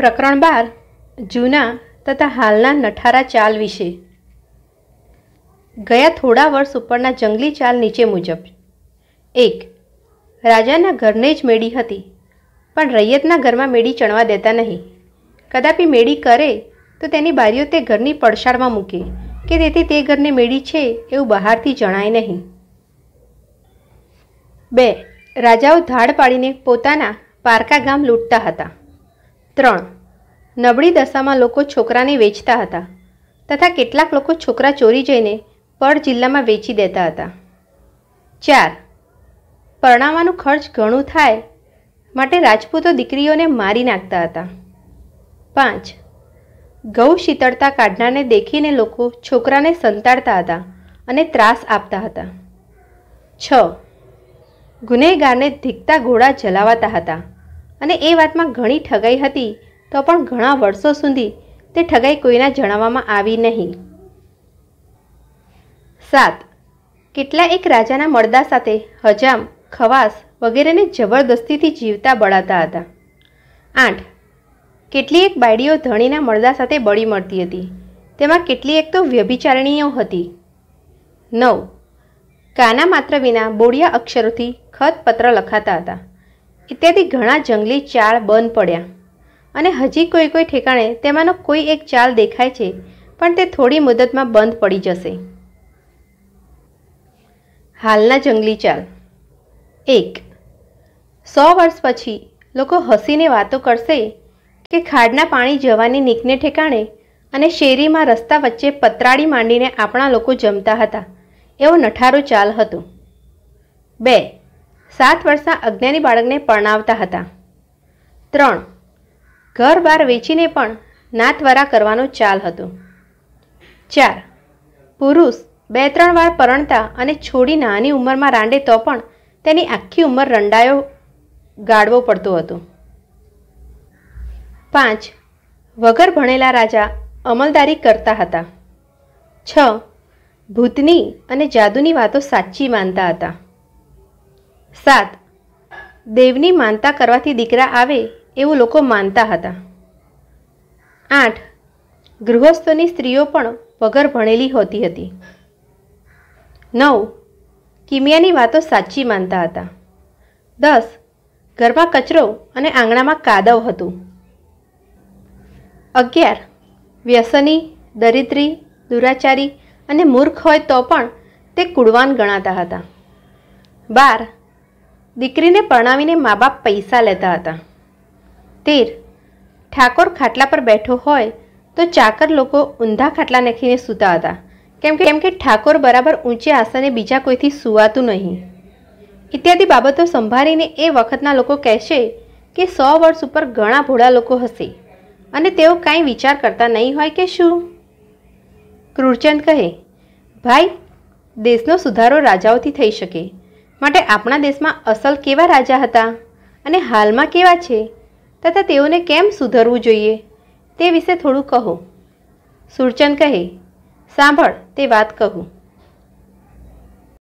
પ્રકરણ બાર જૂના તથા હાલના નઠારા ચાલ વિશે ગયા થોડા વર્ષ ઉપરના જંગલી ચાલ નીચે મુજબ એક રાજાના ઘરને જ મેળી હતી પણ રૈયતના ઘરમાં મેળી ચણવા દેતા નહીં કદાપી મેળી કરે તો તેની બારીઓ તે ઘરની પડછાળમાં મૂકે કે તેથી તે ઘરને મેળી છે એવું બહારથી જણાય નહીં બે રાજાઓ ધાડ પાડીને પોતાના પારકા ગામ લૂંટતા હતા ત્રણ નબળી દશામાં લોકો છોકરાને વેચતા હતા તથા કેટલાક લોકો છોકરા ચોરી જઈને પડ જિલ્લામાં વેચી દેતા હતા ચાર પરણાવવાનો ખર્ચ ઘણું થાય માટે રાજપૂતો દીકરીઓને મારી નાખતા હતા પાંચ ગૌ શીતળતા કાઢનારને દેખીને લોકો છોકરાને સંતાડતા હતા અને ત્રાસ આપતા હતા છ ગુનેગારને ધીકતા ઘોડા જલાવાતા હતા અને એ વાતમાં ઘણી ઠગાઈ હતી તો પણ ઘણા વર્ષો સુધી તે ઠગાઈ કોઈના જણાવવામાં આવી નહીં સાત કેટલા એક રાજાના મળદા સાથે હજામ ખવાસ વગેરેને જબરદસ્તીથી જીવતા બળાતા હતા આઠ કેટલી એક બાયડીઓ ધણીના મળદા સાથે બળી મળતી હતી તેમાં કેટલી એક તો વ્યભિચારણીઓ હતી નવ કાના માત્ર વિના બોડિયા અક્ષરોથી ખત પત્ર લખાતા હતા ઇત્યાદિ ઘણા જંગલી ચાળ બંધ પડ્યા અને હજી કોઈ કોઈ ઠેકાણે તેમાંનો કોઈ એક ચાલ દેખાય છે પણ તે થોડી મુદતમાં બંધ પડી જશે હાલના જંગલી ચાલ એક સો વર્ષ પછી લોકો હસીને વાતો કરશે કે ખાડના પાણી જવાની નીકને ઠેકાણે અને શેરીમાં રસ્તા વચ્ચે પતરાળી માંડીને આપણા લોકો જમતા હતા એવો નઠારો ચાલ હતો બે સાત વર્ષના અજ્ઞાની બાળકને પરણાવતા હતા ત્રણ ઘર બહાર વેચીને પણ નાતવારા કરવાનો ચાલ હતો ચાર પુરુષ બે ત્રણ વાર પરણતા અને છોડી નાની ઉંમરમાં રાંડે તો પણ તેની આખી ઉંમર રંડાયો ગાળવો પડતો હતો પાંચ વગર ભણેલા રાજા અમલદારી કરતા હતા છ ભૂતની અને જાદુની વાતો સાચી માનતા હતા સાત દેવની માનતા કરવાથી દીકરા આવે એવું લોકો માનતા હતા આઠ ગૃહસ્થોની સ્ત્રીઓ પણ વગર ભણેલી હોતી હતી નવ કિમિયાની વાતો સાચી માનતા હતા દસ ઘરમાં કચરો અને આંગણામાં કાદવ હતું અગિયાર વ્યસની દરિદ્રી દુરાચારી અને મૂર્ખ હોય તો પણ તે કુળવાન ગણાતા હતા બાર દીકરીને પરણાવીને મા બાપ પૈસા લેતા હતા તેર ઠાકોર ખાટલા પર બેઠો હોય તો ચાકર લોકો ઊંધા ખાટલા નાખીને સૂતા હતા કેમ કે કેમ કે ઠાકોર બરાબર ઊંચે આસને બીજા કોઈથી સુવાતું નહીં ઇત્યાદિ બાબતો સંભાળીને એ વખતના લોકો કહેશે કે સો વર્ષ ઉપર ઘણા ભોળા લોકો હશે અને તેઓ કાંઈ વિચાર કરતા નહીં હોય કે શું ક્રૂરચંદ કહે ભાઈ દેશનો સુધારો રાજાઓથી થઈ શકે માટે આપણા દેશમાં અસલ કેવા રાજા હતા અને હાલમાં કેવા છે તથા તેઓને કેમ સુધરવું જોઈએ તે વિશે થોડું કહો સુરચંદ કહે સાંભળ તે વાત કહું